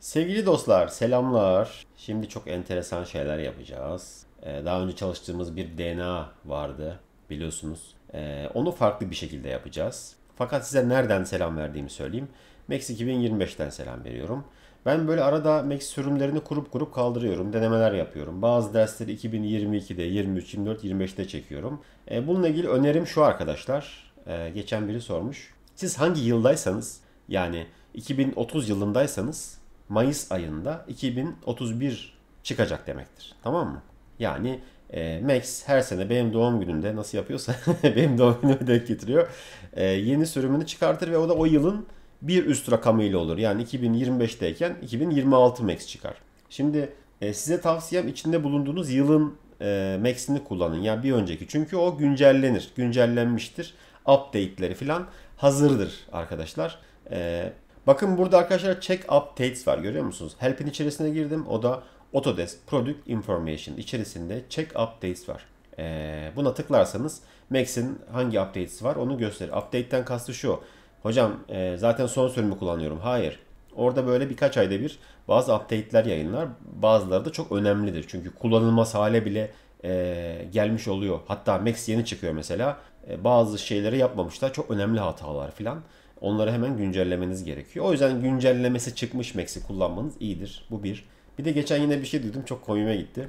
Sevgili dostlar selamlar. Şimdi çok enteresan şeyler yapacağız. Ee, daha önce çalıştığımız bir DNA vardı biliyorsunuz. Ee, onu farklı bir şekilde yapacağız. Fakat size nereden selam verdiğimi söyleyeyim. Max 2025'ten selam veriyorum. Ben böyle arada Max sürümlerini kurup kurup kaldırıyorum. Denemeler yapıyorum. Bazı dersleri 2022'de, 23, 24, 25'te çekiyorum. Ee, bununla ilgili önerim şu arkadaşlar. Ee, geçen biri sormuş. Siz hangi yıldaysanız yani 2030 yılındaysanız Mayıs ayında 2031 çıkacak demektir. Tamam mı? Yani e, Max her sene benim doğum günümde nasıl yapıyorsa benim doğum günüme denk getiriyor. E, yeni sürümünü çıkartır ve o da o yılın bir üst rakamıyla olur. Yani 2025'teyken 2026 Max çıkar. Şimdi e, size tavsiyem içinde bulunduğunuz yılın e, Max'ini kullanın. Yani bir önceki. Çünkü o güncellenir. Güncellenmiştir. Update'leri falan hazırdır arkadaşlar. E, Bakın burada arkadaşlar check updates var görüyor musunuz? Help'in içerisine girdim. O da Autodesk Product Information içerisinde check updates var. Ee, buna tıklarsanız Max'in hangi updates var onu gösterir. Update'ten kastı şu. Hocam e, zaten son sürümü kullanıyorum. Hayır. Orada böyle birkaç ayda bir bazı update'ler yayınlar. Bazıları da çok önemlidir. Çünkü kullanılmaz hale bile e, gelmiş oluyor. Hatta Max yeni çıkıyor mesela. E, bazı şeyleri yapmamışlar. Çok önemli hatalar filan. Onları hemen güncellemeniz gerekiyor. O yüzden güncellemesi çıkmış Max'i kullanmanız iyidir. Bu bir. Bir de geçen yine bir şey duydum çok komime gitti.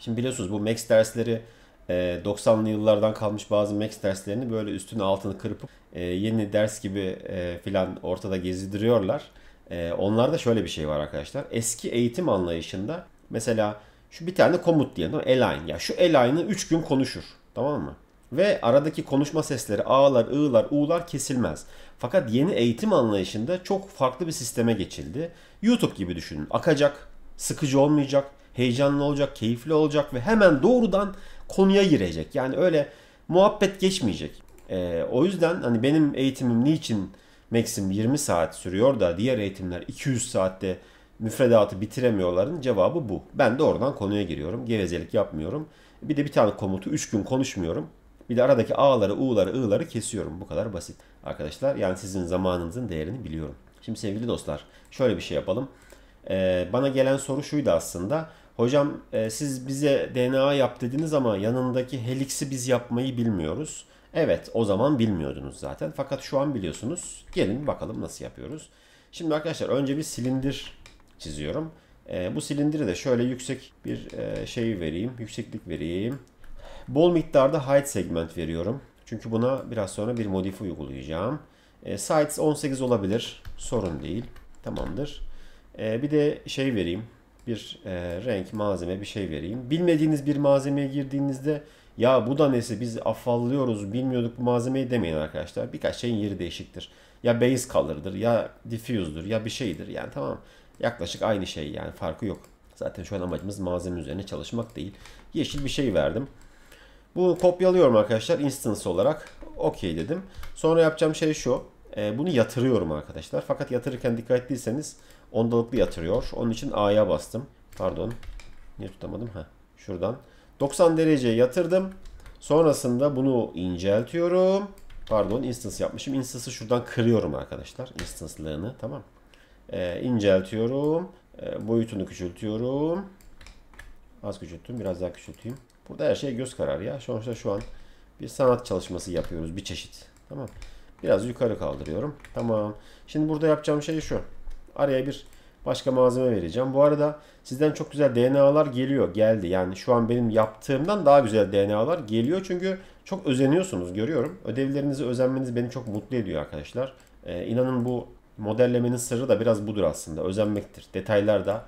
Şimdi biliyorsunuz bu Max dersleri 90'lı e, yıllardan kalmış bazı Max derslerini böyle üstünü altını kırıp e, yeni ders gibi e, filan ortada gezdiriyorlar. Onlarda şöyle bir şey var arkadaşlar. Eski eğitim anlayışında mesela şu bir tane komut diyelim. Align. Ya şu align'ı 3 gün konuşur. Tamam mı? Ve aradaki konuşma sesleri ağlar, ığlar, u'lar kesilmez. Fakat yeni eğitim anlayışında çok farklı bir sisteme geçildi. YouTube gibi düşünün. Akacak, sıkıcı olmayacak, heyecanlı olacak, keyifli olacak ve hemen doğrudan konuya girecek. Yani öyle muhabbet geçmeyecek. Ee, o yüzden hani benim eğitimim niçin Maxim 20 saat sürüyor da diğer eğitimler 200 saatte müfredatı bitiremiyorların cevabı bu. Ben de oradan konuya giriyorum. Gevezelik yapmıyorum. Bir de bir tane komutu 3 gün konuşmuyorum. Bir de aradaki A'ları, U'ları, I'ları kesiyorum. Bu kadar basit arkadaşlar. Yani sizin zamanınızın değerini biliyorum. Şimdi sevgili dostlar şöyle bir şey yapalım. Ee, bana gelen soru şuydu aslında. Hocam e, siz bize DNA yap dediniz ama yanındaki heliksi biz yapmayı bilmiyoruz. Evet o zaman bilmiyordunuz zaten. Fakat şu an biliyorsunuz. Gelin bakalım nasıl yapıyoruz. Şimdi arkadaşlar önce bir silindir çiziyorum. E, bu silindiri de şöyle yüksek bir e, şey vereyim. Yükseklik vereyim. Bol miktarda height segment veriyorum. Çünkü buna biraz sonra bir modifi uygulayacağım. E, size 18 olabilir. Sorun değil. Tamamdır. E, bir de şey vereyim. Bir e, renk, malzeme bir şey vereyim. Bilmediğiniz bir malzemeye girdiğinizde ya bu da nesi biz affallıyoruz bilmiyorduk bu malzemeyi demeyin arkadaşlar. Birkaç şeyin yeri değişiktir. Ya base color'dır ya diffuse'dur ya bir şeydir. Yani tamam yaklaşık aynı şey yani farkı yok. Zaten şu an amacımız malzeme üzerine çalışmak değil. Yeşil bir şey verdim. Bu kopyalıyorum arkadaşlar instance olarak. Okey dedim. Sonra yapacağım şey şu. E, bunu yatırıyorum arkadaşlar. Fakat yatırırken dikkat ettiyseniz ondalıklı yatırıyor. Onun için A'ya bastım. Pardon. Niye tutamadım? Ha, şuradan. 90 dereceye yatırdım. Sonrasında bunu inceltiyorum. Pardon instance yapmışım. Instance'ı şuradan kırıyorum arkadaşlar. Instance'lığını tamam. Ee, inceltiyorum. Ee, boyutunu küçültüyorum. Az küçülttüm. Biraz daha küçülteyim. Burada her şey göz kararı ya. Sonuçta şu an bir sanat çalışması yapıyoruz bir çeşit. Tamam. Biraz yukarı kaldırıyorum. Tamam. Şimdi burada yapacağım şey şu. Araya bir başka malzeme vereceğim. Bu arada sizden çok güzel DNA'lar geliyor. Geldi. Yani şu an benim yaptığımdan daha güzel DNA'lar geliyor. Çünkü çok özeniyorsunuz görüyorum. Ödevlerinizi özenmeniz beni çok mutlu ediyor arkadaşlar. Ee, inanın bu modellemenin sırrı da biraz budur aslında. Özenmektir. Detaylar da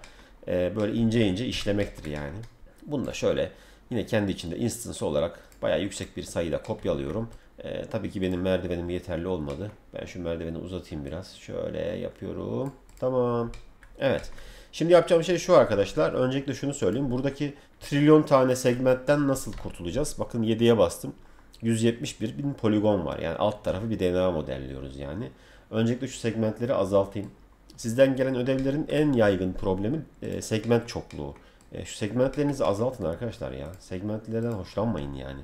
e, böyle ince ince işlemektir yani. Bunu da şöyle Yine kendi içinde instance olarak bayağı yüksek bir sayıda kopyalıyorum. Ee, tabii ki benim merdivenim yeterli olmadı. Ben şu merdiveni uzatayım biraz. Şöyle yapıyorum. Tamam. Evet. Şimdi yapacağım şey şu arkadaşlar. Öncelikle şunu söyleyeyim. Buradaki trilyon tane segmentten nasıl kurtulacağız? Bakın 7'ye bastım. 171 bin poligon var. Yani alt tarafı bir DNA modelliyoruz yani. Öncelikle şu segmentleri azaltayım. Sizden gelen ödevlerin en yaygın problemi e, segment çokluğu. E, şu segmentlerinizi azaltın arkadaşlar ya. Segmentlerden hoşlanmayın yani.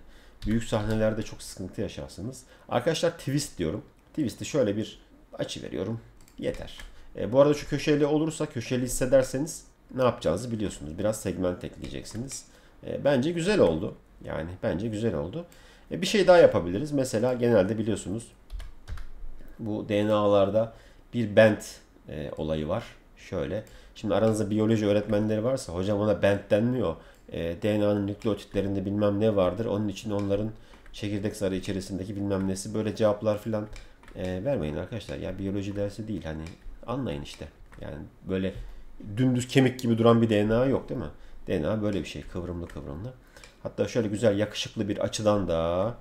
Büyük sahnelerde çok sıkıntı yaşarsınız. Arkadaşlar twist diyorum. Twist'i şöyle bir açı veriyorum. Yeter. E, bu arada şu köşeli olursa köşeli hissederseniz ne yapacağınızı biliyorsunuz. Biraz segment ekleyeceksiniz. E, bence güzel oldu. Yani bence güzel oldu. E, bir şey daha yapabiliriz. Mesela genelde biliyorsunuz bu DNA'larda bir bent e, olayı var. Şöyle. Şimdi aranızda biyoloji öğretmenleri varsa hocam ona bent denmiyor. E, DNA'nın nükleotitlerinde bilmem ne vardır. Onun için onların çekirdek zarı içerisindeki bilmem nesi böyle cevaplar filan e, vermeyin arkadaşlar. Ya biyoloji dersi değil hani anlayın işte. Yani böyle dümdüz kemik gibi duran bir DNA yok değil mi? DNA böyle bir şey kıvrımlı kıvrımlı. Hatta şöyle güzel yakışıklı bir açıdan da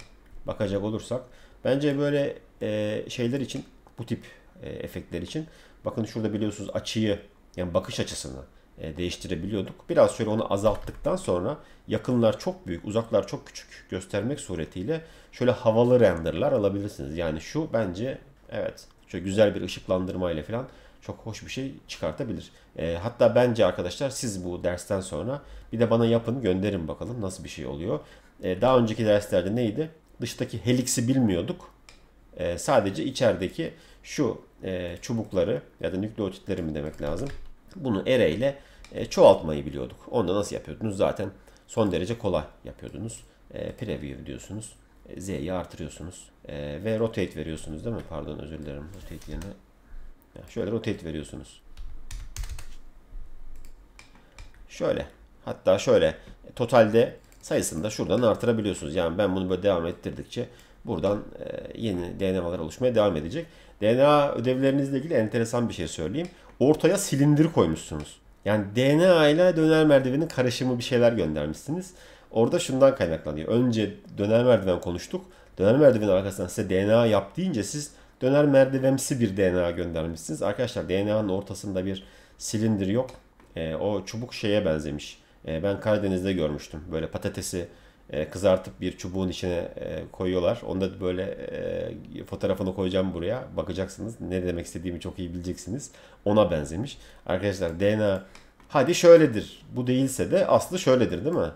bakacak olursak bence böyle e, şeyler için bu tip e, efektler için Bakın şurada biliyorsunuz açıyı yani bakış açısını e, değiştirebiliyorduk. Biraz şöyle onu azalttıktan sonra yakınlar çok büyük, uzaklar çok küçük göstermek suretiyle şöyle havalı renderler alabilirsiniz. Yani şu bence evet şöyle güzel bir ışıklandırma ile falan çok hoş bir şey çıkartabilir. E, hatta bence arkadaşlar siz bu dersten sonra bir de bana yapın gönderin bakalım nasıl bir şey oluyor. E, daha önceki derslerde neydi? Dıştaki helix'i bilmiyorduk. E, sadece içerideki şu e, çubukları ya da nükleotitleri mi demek lazım? Bunu ere ile e, çoğaltmayı biliyorduk. Onda nasıl yapıyordunuz? Zaten son derece kolay yapıyordunuz. E, preview diyorsunuz. E, Z'yi artırıyorsunuz. E, ve rotate veriyorsunuz değil mi? Pardon özür dilerim. Rotate yerine. Ya şöyle rotate veriyorsunuz. Şöyle. Hatta şöyle. Totalde sayısını da şuradan artırabiliyorsunuz. Yani ben bunu böyle devam ettirdikçe buradan e, yeni DNA'lar oluşmaya devam edecek. DNA ödevlerinizle ilgili enteresan bir şey söyleyeyim. Ortaya silindir koymuşsunuz. Yani DNA ile döner merdivenin karışımı bir şeyler göndermişsiniz. Orada şundan kaynaklanıyor. Önce döner merdiven konuştuk. Döner merdivenin arkasından size DNA yap deyince siz döner merdivemsi bir DNA göndermişsiniz. Arkadaşlar DNA'nın ortasında bir silindir yok. E, o çubuk şeye benzemiş. E, ben Karadeniz'de görmüştüm. Böyle patatesi e, kızartıp bir çubuğun içine e, koyuyorlar. Onu da böyle e, fotoğrafını koyacağım buraya. Bakacaksınız ne demek istediğimi çok iyi bileceksiniz. Ona benzemiş. Arkadaşlar DNA hadi şöyledir. Bu değilse de aslı şöyledir değil mi?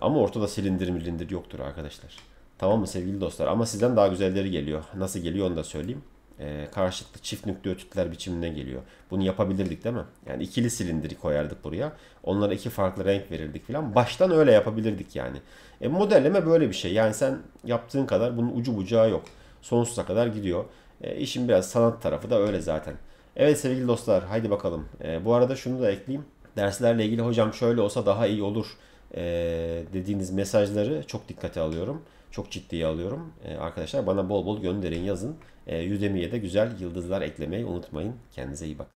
Ama ortada silindir milindir yoktur arkadaşlar. Tamam mı sevgili dostlar? Ama sizden daha güzelleri geliyor. Nasıl geliyor onu da söyleyeyim e, karşılıklı çift nükleotitler biçimine geliyor. Bunu yapabilirdik değil mi? Yani ikili silindiri koyardık buraya. Onlara iki farklı renk verirdik filan. Baştan öyle yapabilirdik yani. E, modelleme böyle bir şey. Yani sen yaptığın kadar bunun ucu bucağı yok. Sonsuza kadar gidiyor. E, işin biraz sanat tarafı da öyle zaten. Evet sevgili dostlar haydi bakalım. E, bu arada şunu da ekleyeyim. Derslerle ilgili hocam şöyle olsa daha iyi olur e, dediğiniz mesajları çok dikkate alıyorum çok ciddiye alıyorum. E, arkadaşlar bana bol bol gönderin yazın. E, Udemy'ye de güzel yıldızlar eklemeyi unutmayın. Kendinize iyi bakın.